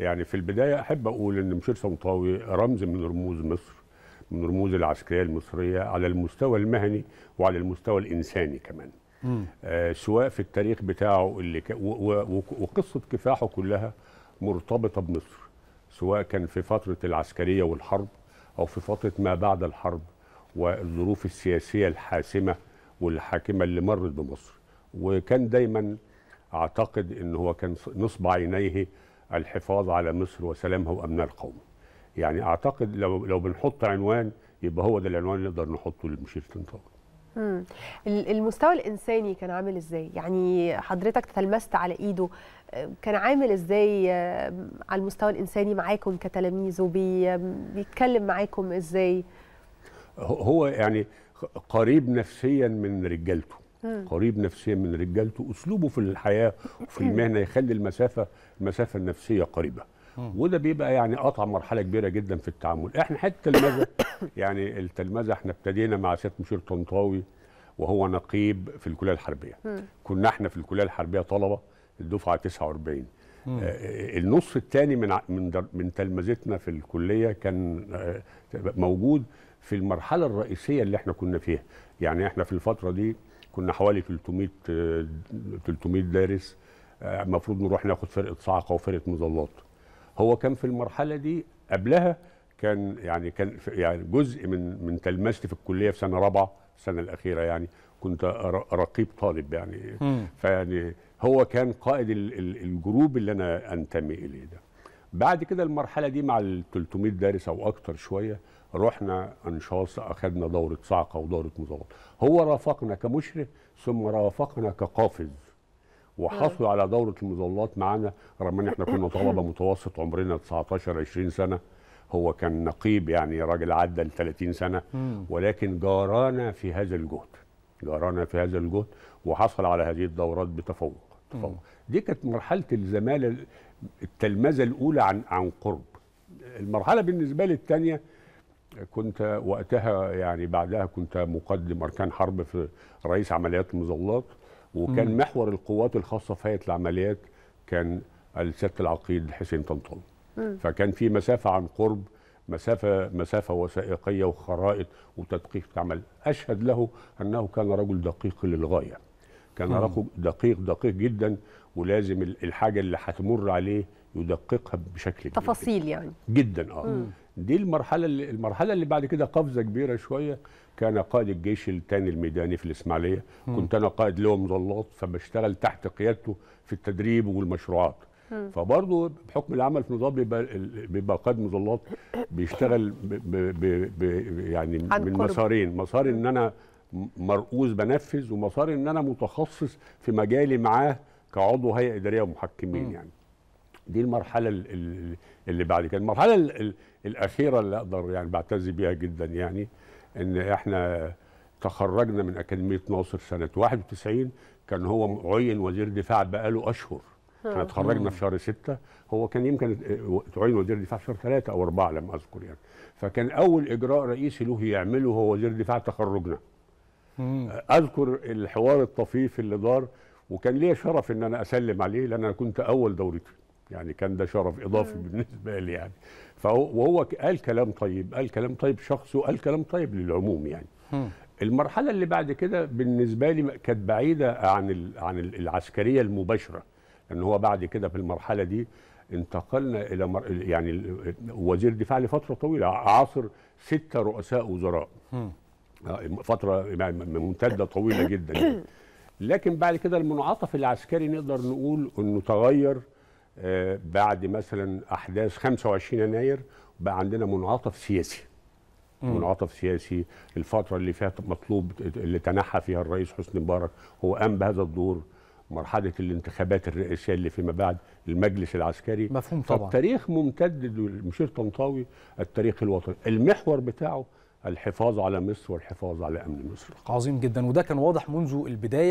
يعني في البدايه احب اقول ان مشير صمطاوي رمز من رموز مصر من رموز العسكريه المصريه على المستوى المهني وعلى المستوى الانساني كمان آه سواء في التاريخ بتاعه اللي ك... و... و... وقصه كفاحه كلها مرتبطه بمصر سواء كان في فتره العسكريه والحرب او في فتره ما بعد الحرب والظروف السياسيه الحاسمه والحاكمه اللي مرت بمصر وكان دايما اعتقد ان هو كان نصب عينيه الحفاظ على مصر وسلامها وامنها القومي. يعني اعتقد لو لو بنحط عنوان يبقى هو ده العنوان اللي نقدر نحطه لمشير طنطاوي. المستوى الانساني كان عامل ازاي؟ يعني حضرتك تلمست على ايده كان عامل ازاي آه، على المستوى الانساني معاكم كتلاميذ وبيتكلم معاكم ازاي؟ هو يعني قريب نفسيا من رجالته. قريب نفسيا من رجالته اسلوبه في الحياه وفي المهنه يخلي المسافه المسافه النفسيه قريبه وده بيبقى يعني قطع مرحله كبيره جدا في التعامل احنا حتى التلمذه يعني التلمذه احنا ابتدينا مع سياده مشير طنطاوي وهو نقيب في الكليه الحربيه كنا احنا في الكليه الحربيه طلبه الدفعه 49 آه النص الثاني من من من تلمذتنا في الكليه كان آه موجود في المرحله الرئيسيه اللي احنا كنا فيها يعني احنا في الفتره دي كنا حوالي 300 300 دارس المفروض نروح ناخد فرقه صاعقه وفرقه مظلات هو كان في المرحله دي قبلها كان يعني كان يعني جزء من من تلمذتي في الكليه في سنه رابعه السنه الاخيره يعني كنت رقيب طالب يعني فيعني هو كان قائد الجروب اللي انا انتمي اليه ده بعد كده المرحله دي مع ال 300 دارس او اكتر شويه رحنا انشاص اخذنا دوره صعقه ودوره مظلات هو رافقنا كمشرف ثم رافقنا كقافز وحصلوا آه. على دوره المظلات معانا رغم ان احنا كنا طلبه متوسط عمرنا 19 20 سنه هو كان نقيب يعني راجل عدى ال 30 سنه ولكن جارانا في هذا الجهد جارانا في هذا الجهد وحصل على هذه الدورات بتفوق طبعا دي كانت مرحله الزماله التلمذه الاولى عن عن قرب المرحله بالنسبه لي الثانيه كنت وقتها يعني بعدها كنت مقدم اركان حرب في رئيس عمليات المظلات وكان مم. محور القوات الخاصه في هيئه العمليات كان السياده العقيد حسين طنطاوي فكان في مسافه عن قرب مسافه مسافه وثائقيه وخرائط وتدقيق عمل اشهد له انه كان رجل دقيق للغايه كان رقم دقيق دقيق جدا ولازم الحاجه اللي هتمر عليه يدققها بشكل تفاصيل جداً. يعني جدا اه مم. دي المرحله اللي المرحله اللي بعد كده قفزه كبيره شويه كان قائد الجيش الثاني الميداني في الاسماعيليه كنت انا قائد لواء مظلات فبشتغل تحت قيادته في التدريب والمشروعات فبرضه بحكم العمل في نظام بيبقى بيبقى قائد مظلات بيشتغل ب ب ب يعني من مسارين مسار ان انا مرؤوس بنفذ ومسار ان انا متخصص في مجالي معاه كعضو هيئه اداريه ومحكمين يعني دي المرحله اللي بعد كده المرحله الاخيره اللي اقدر يعني بعتز بيها جدا يعني ان احنا تخرجنا من اكاديميه ناصر سنه 91 كان هو عين وزير دفاع بقاله اشهر احنا تخرجنا في شهر 6 هو كان يمكن تعين وزير دفاع في شهر 3 او 4 لم اذكر يعني فكان اول اجراء رئيسي له يعمله هو وزير دفاع تخرجنا مم. اذكر الحوار الطفيف اللي دار وكان ليا شرف ان انا اسلم عليه لان انا كنت اول دورتي يعني كان ده شرف اضافي مم. بالنسبه لي يعني فهو وهو قال كلام طيب قال كلام طيب شخصه قال كلام طيب للعموم يعني مم. المرحله اللي بعد كده بالنسبه لي كانت بعيده عن عن العسكريه المباشره لان هو بعد كده في المرحله دي انتقلنا الى مر... يعني وزير دفاع لفتره طويله عاصر ستة رؤساء وزراء فتره يعني ممتده طويله جدا يعني. لكن بعد كده المنعطف العسكري نقدر نقول انه تغير آه، بعد مثلا احداث 25 يناير بقى عندنا منعطف سياسي منعطف سياسي الفتره اللي فيها مطلوب اللي تنحى فيها الرئيس حسني مبارك هو قام بهذا الدور مرحله الانتخابات الرئاسيه اللي فيما بعد المجلس العسكري مفهوم طبعا فالتاريخ ممتد مشير طنطاوي التاريخ الوطني المحور بتاعه الحفاظ على مصر والحفاظ على امن مصر عظيم جدا وده كان واضح منذ البدايه